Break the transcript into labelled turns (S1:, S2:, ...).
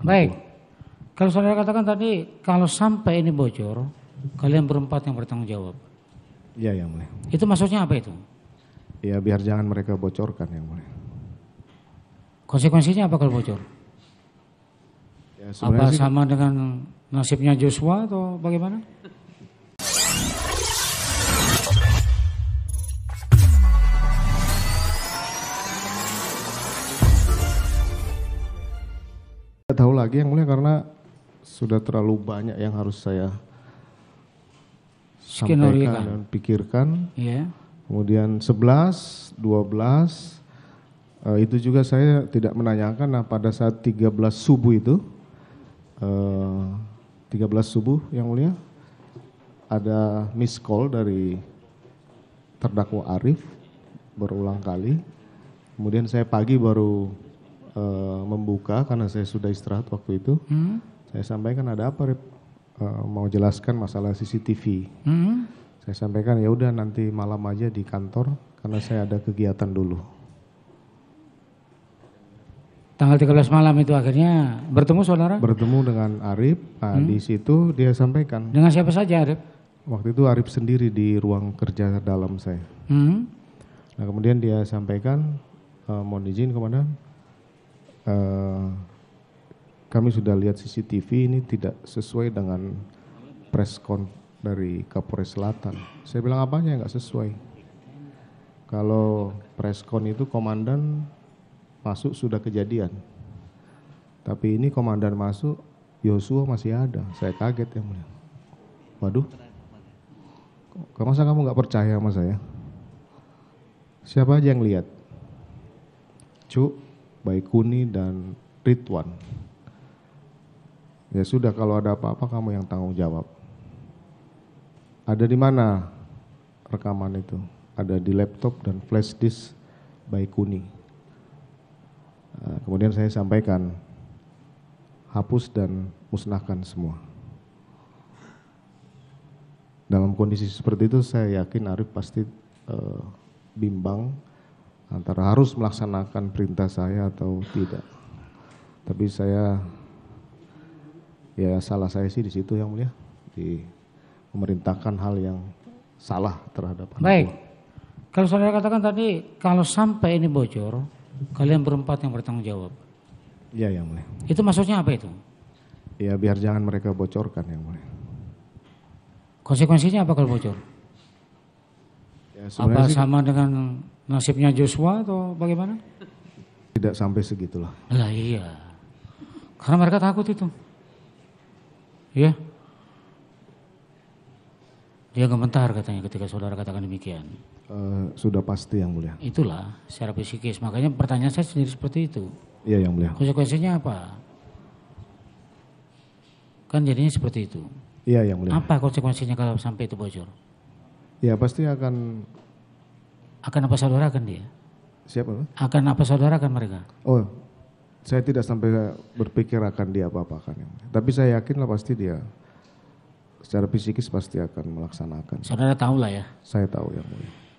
S1: Baik. Kalau saudara katakan tadi, kalau sampai ini bocor, kalian berempat yang bertanggung jawab. Iya, yang mulia. Itu maksudnya apa itu?
S2: Ya biar jangan mereka bocorkan yang mulia.
S1: Konsekuensinya apa kalau bocor?
S2: Ya, apa sih... sama dengan
S1: nasibnya Joshua atau bagaimana?
S2: tahu lagi yang mulia karena sudah terlalu banyak yang harus saya sampaikan dan pikirkan. Yeah. Kemudian 11, 12, uh, itu juga saya tidak menanyakan. Nah pada saat 13 subuh itu, uh, eh, 13 subuh yang mulia, ada miss call dari terdakwa Arif berulang kali. Kemudian saya pagi baru e, membuka karena saya sudah istirahat waktu itu. Hmm. Saya sampaikan ada apa, e, mau jelaskan masalah CCTV. Hmm. Saya sampaikan ya udah nanti malam aja di kantor karena saya ada kegiatan dulu.
S1: Tanggal 13 malam itu akhirnya bertemu
S2: saudara? Bertemu dengan Arif. Nah, hmm. di situ dia sampaikan. Dengan siapa saja Arif? Waktu itu Arif sendiri di ruang kerja dalam saya. Hmm. Nah, kemudian dia sampaikan, e, mohon izin komandan, Eh, kami sudah lihat CCTV ini tidak sesuai dengan press con dari Kapolres Selatan. Saya bilang apanya nggak sesuai. Kalau preskon itu komandan masuk sudah kejadian. Tapi ini komandan masuk Yosua masih ada. Saya kaget ya mulia. Waduh. Masa kamu nggak percaya sama saya? Siapa aja yang lihat? Cuk, Baikuni dan Ridwan. Ya sudah kalau ada apa-apa kamu yang tanggung jawab. Ada di mana rekaman itu? Ada di laptop dan flash disk Baikuni. Eh, kemudian saya sampaikan hapus dan musnahkan semua. Dalam kondisi seperti itu saya yakin Arif pasti uh, bimbang antara harus melaksanakan perintah saya atau tidak. Tapi saya ya salah saya sih di situ yang mulia di memerintahkan hal yang salah terhadap
S1: anak. Baik. Kalau saudara katakan tadi kalau sampai ini bocor, kalian berempat yang bertanggung jawab. Iya, yang mulia. Itu maksudnya apa itu?
S2: Ya biar jangan mereka bocorkan yang mulia.
S1: Konsekuensinya apa kalau bocor? Ya, Apa sih, sama dengan nasibnya Joshua atau bagaimana?
S2: Tidak sampai segitulah.
S1: Lah iya. Karena mereka takut itu. Iya. Dia gemetar katanya ketika saudara katakan demikian.
S2: Uh, sudah pasti yang mulia. Itulah
S1: secara psikis. Makanya pertanyaan saya sendiri seperti itu. Iya yang mulia. Konsekuensinya apa? Kan jadinya seperti itu. Iya yang mulia. Apa konsekuensinya kalau sampai itu bocor?
S2: Ya pasti akan.
S1: Akan apa saudara akan dia? Siapa? Akan apa saudara akan mereka?
S2: Oh, saya tidak sampai berpikir akan dia apa apa kan Tapi saya yakin lah pasti dia secara psikis pasti akan melaksanakan. Saudara tahu lah ya? Saya tahu yang mulia.